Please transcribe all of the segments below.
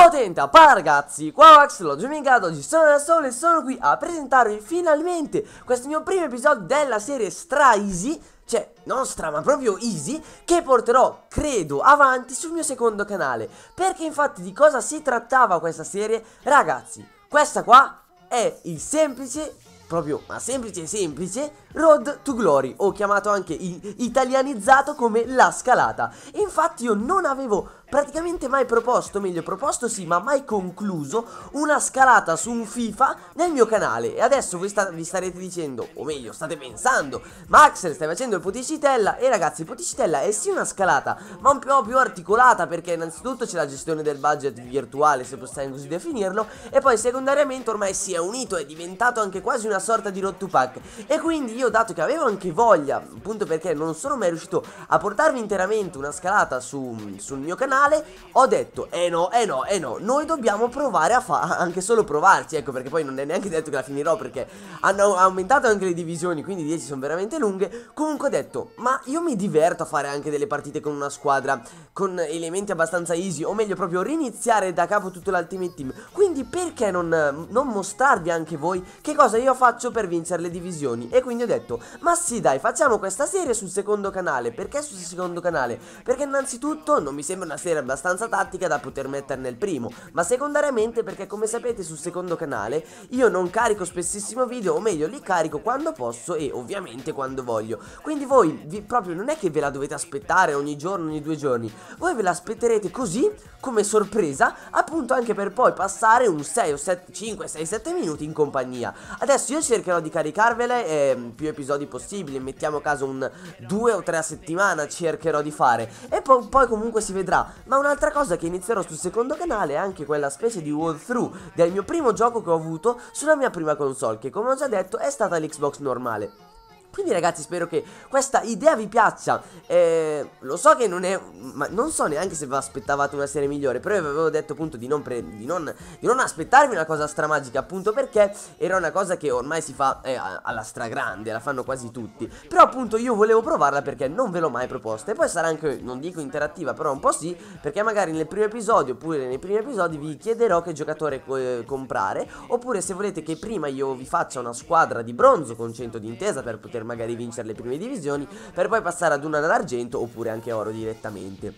Potenta, parla ragazzi, qua Max, l'ho giocato oggi, sono da solo e sono qui a presentarvi finalmente questo mio primo episodio della serie Stra Easy cioè non stra ma proprio easy, che porterò, credo, avanti sul mio secondo canale. Perché infatti di cosa si trattava questa serie? Ragazzi, questa qua è il semplice proprio ma semplice semplice Road to Glory o chiamato anche italianizzato come La Scalata infatti io non avevo praticamente mai proposto, meglio proposto sì ma mai concluso una scalata su un FIFA nel mio canale e adesso voi sta vi starete dicendo o meglio state pensando Max stai facendo il poticitella e ragazzi il poticitella è sì una scalata ma un po' più articolata perché innanzitutto c'è la gestione del budget virtuale se possiamo così definirlo e poi secondariamente ormai si è unito è diventato anche quasi una una sorta di road pack E quindi io dato che avevo anche voglia Appunto perché non sono mai riuscito a portarvi interamente una scalata su, sul mio canale Ho detto eh no, eh no, eh no Noi dobbiamo provare a fare anche solo provarci Ecco perché poi non è neanche detto che la finirò Perché hanno aumentato anche le divisioni Quindi 10 sono veramente lunghe Comunque ho detto ma io mi diverto a fare anche delle partite con una squadra Con elementi abbastanza easy O meglio proprio riniziare da capo tutto l'ultimate team Quindi perché non, non mostrarvi anche voi Che cosa io ho fatto faccio per vincere le divisioni E quindi ho detto ma sì dai facciamo questa serie sul secondo canale Perché sul secondo canale? Perché innanzitutto non mi sembra una serie abbastanza tattica da poter mettere nel primo Ma secondariamente perché come sapete sul secondo canale Io non carico spessissimo video o meglio li carico quando posso e ovviamente quando voglio Quindi voi vi, proprio non è che ve la dovete aspettare ogni giorno ogni due giorni Voi ve l'aspetterete così come sorpresa appunto anche per poi passare un 6 o 7, 5, 6, 7 minuti in compagnia Adesso io io cercherò di caricarvele eh, più episodi possibili, mettiamo caso un 2 o 3 a settimana cercherò di fare e po poi comunque si vedrà. Ma un'altra cosa che inizierò sul secondo canale è anche quella specie di walkthrough del mio primo gioco che ho avuto sulla mia prima console che come ho già detto è stata l'Xbox normale. Quindi ragazzi spero che questa idea vi piaccia eh, Lo so che non è ma Non so neanche se vi aspettavate una serie migliore Però io vi avevo detto appunto di non, di non, di non aspettarvi una cosa stramagica Appunto perché era una cosa che ormai si fa eh, alla stragrande La fanno quasi tutti Però appunto io volevo provarla perché non ve l'ho mai proposta E poi sarà anche, non dico interattiva però un po' sì Perché magari nel primo episodio oppure nei primi episodi Vi chiederò che giocatore eh, comprare Oppure se volete che prima io vi faccia una squadra di bronzo con 100 di intesa per poter magari vincere le prime divisioni, per poi passare ad una d'argento oppure anche oro direttamente.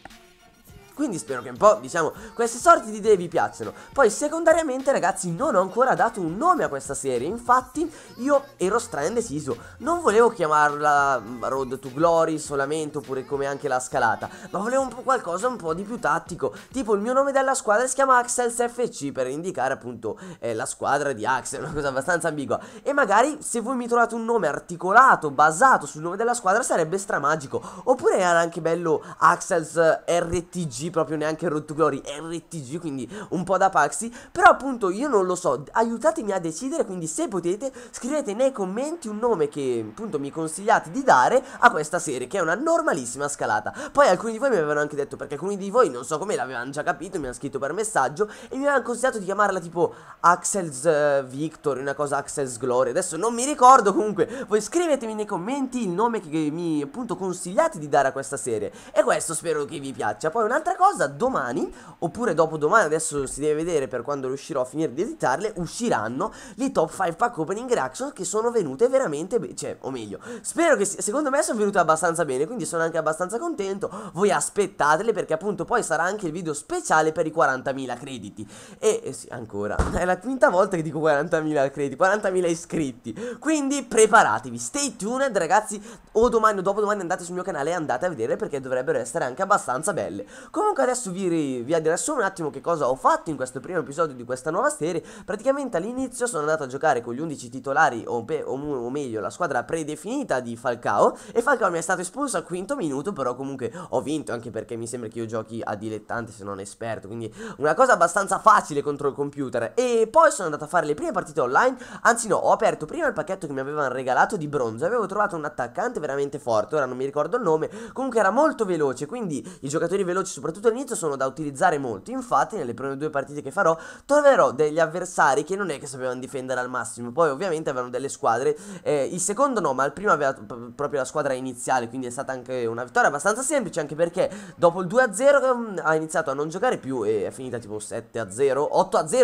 Quindi spero che un po', diciamo, queste sorti di idee vi piacciono Poi secondariamente ragazzi non ho ancora dato un nome a questa serie Infatti io ero indeciso Non volevo chiamarla mm, Road to Glory solamente oppure come anche la scalata Ma volevo un po' qualcosa un po' di più tattico Tipo il mio nome della squadra si chiama Axels FC Per indicare appunto eh, la squadra di Axel Una cosa abbastanza ambigua E magari se voi mi trovate un nome articolato, basato sul nome della squadra sarebbe stramagico Oppure era anche bello Axels RTG proprio neanche Road to Glory RTG quindi un po' da paxi però appunto io non lo so aiutatemi a decidere quindi se potete scrivete nei commenti un nome che appunto mi consigliate di dare a questa serie che è una normalissima scalata poi alcuni di voi mi avevano anche detto perché alcuni di voi non so come l'avevano già capito mi hanno scritto per messaggio e mi avevano consigliato di chiamarla tipo Axel's eh, Victory una cosa Axel's Glory adesso non mi ricordo comunque voi scrivetemi nei commenti il nome che mi appunto consigliate di dare a questa serie e questo spero che vi piaccia poi un'altra Altra cosa, domani, oppure dopodomani, adesso si deve vedere per quando riuscirò a finire di editarle, usciranno le top 5 pack opening reaction che sono venute veramente bene, cioè, o meglio, spero che, secondo me sono venute abbastanza bene, quindi sono anche abbastanza contento, voi aspettatele perché appunto poi sarà anche il video speciale per i 40.000 crediti. E eh sì, ancora, è la quinta volta che dico 40.000 crediti, 40.000 iscritti, quindi preparatevi, stay tuned ragazzi, o domani o dopodomani andate sul mio canale e andate a vedere perché dovrebbero essere anche abbastanza belle. Come Comunque adesso vi, vi adesso un attimo che cosa ho fatto in questo primo episodio di questa nuova serie Praticamente all'inizio sono andato a giocare con gli 11 titolari o, o, o, meglio la squadra predefinita di Falcao E Falcao mi è stato espulso al quinto minuto però comunque ho vinto anche perché mi sembra che io giochi a dilettante se non esperto Quindi una cosa abbastanza facile contro il computer E poi sono andato a fare le prime partite online Anzi no, ho aperto prima il pacchetto che mi avevano regalato di bronzo Avevo trovato un attaccante veramente forte, ora non mi ricordo il nome Comunque era molto veloce quindi i giocatori veloci soprattutto soprattutto all'inizio, sono da utilizzare molto. Infatti, nelle prime due partite che farò, troverò degli avversari che non è che sapevano difendere al massimo. Poi, ovviamente, avevano delle squadre. Eh, il secondo no, ma il primo aveva proprio la squadra iniziale, quindi è stata anche una vittoria abbastanza semplice, anche perché dopo il 2-0 ehm, ha iniziato a non giocare più e è finita tipo 7-0, 8-0,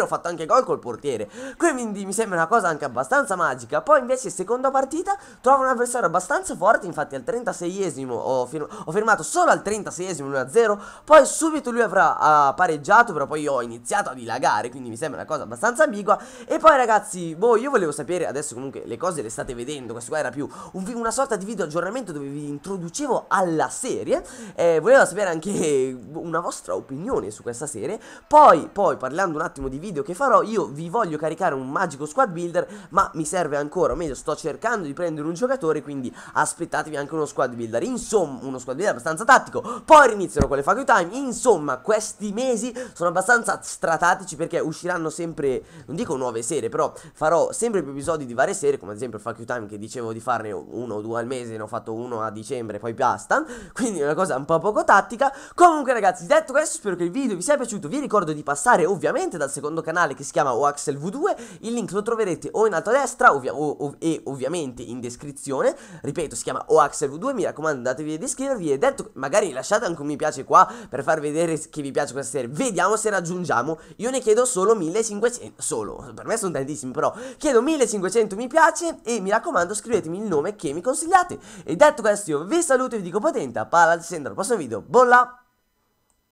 ho fatto anche gol col portiere. Quindi mi sembra una cosa anche abbastanza magica. Poi invece seconda partita trovo un avversario abbastanza forte, infatti al 36esimo ho, ho, firmato solo al 36esimo 1-0, poi poi subito lui avrà uh, pareggiato, però poi io ho iniziato a dilagare, quindi mi sembra una cosa abbastanza ambigua. E poi ragazzi, boh, io volevo sapere, adesso comunque le cose le state vedendo, questo qua era più un, una sorta di video aggiornamento dove vi introducevo alla serie. Eh, volevo sapere anche una vostra opinione su questa serie. Poi, poi, parlando un attimo di video che farò, io vi voglio caricare un magico squad builder, ma mi serve ancora, o meglio, sto cercando di prendere un giocatore, quindi aspettatevi anche uno squad builder. Insomma, uno squad builder abbastanza tattico. Poi rinizierò con le facultà guadagni. Insomma, questi mesi sono abbastanza stratatici perché usciranno sempre, non dico nuove serie, però farò sempre più episodi di varie serie, come ad esempio Fuck You Time che dicevo di farne uno o due al mese, ne ho fatto uno a dicembre, poi basta. Quindi è una cosa un po' poco tattica. Comunque ragazzi, detto questo, spero che il video vi sia piaciuto. Vi ricordo di passare ovviamente dal secondo canale che si chiama OaxelV2, il link lo troverete o in alto a destra ovvia ov e ovviamente in descrizione. Ripeto, si chiama OaxelV2, mi raccomando andatevi ad iscrivervi e detto magari lasciate anche un mi piace qua per far vedere che vi piace questa serie. Vediamo se raggiungiamo. Io ne chiedo solo 1500, solo, per me sono tantissimi però. Chiedo 1500 mi piace e mi raccomando scrivetemi il nome che mi consigliate. E detto questo io vi saluto e vi dico potente, palla Alessandro al prossimo video, bolla!